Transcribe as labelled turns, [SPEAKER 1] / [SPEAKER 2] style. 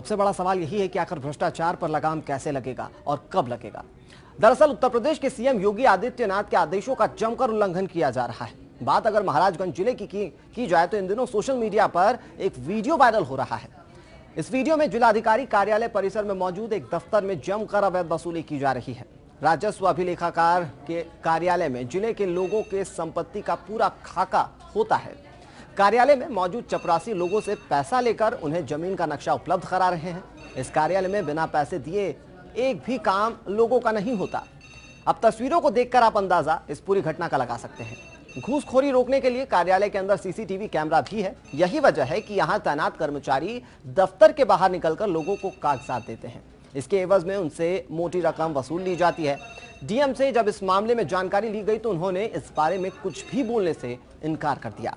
[SPEAKER 1] सबसे बड़ा सवाल यही है कि आखिर भ्रष्टाचार पर लगाम कैसे लगेगा और कब लगेगा दरअसल उत्तर प्रदेश के सीएम योगी आदित्यनाथ के आदेशों का जमकर उल्लंघन किया जा रहा है बात अगर महाराजगंज जिले की की, की जाए तो इन दिनों सोशल मीडिया पर एक वीडियो वायरल हो रहा है इस वीडियो में जिलाधिकारी कार्यालय परिसर में मौजूद एक दफ्तर में जमकर अवैध वसूली की जा रही है राजस्व अभिलेखाकार के कार्यालय में जिले के लोगों के संपत्ति का पूरा खाका होता है कार्यालय में मौजूद चपरासी लोगों से पैसा लेकर उन्हें जमीन का नक्शा उपलब्ध करा रहे हैं इस कार्यालय में बिना पैसे दिए एक भी काम लोगों का नहीं होता अब तस्वीरों को देखकर आप अंदाजा इस पूरी घटना का लगा सकते हैं घूसखोरी रोकने के लिए कार्यालय के अंदर सीसीटीवी कैमरा भी है यही वजह है कि यहाँ तैनात कर्मचारी दफ्तर के बाहर निकलकर लोगों को कागजात देते हैं इसके एवज में उनसे मोटी रकम वसूल ली जाती है डीएम से जब इस मामले में जानकारी ली गई तो उन्होंने इस बारे में कुछ भी बोलने से इनकार कर दिया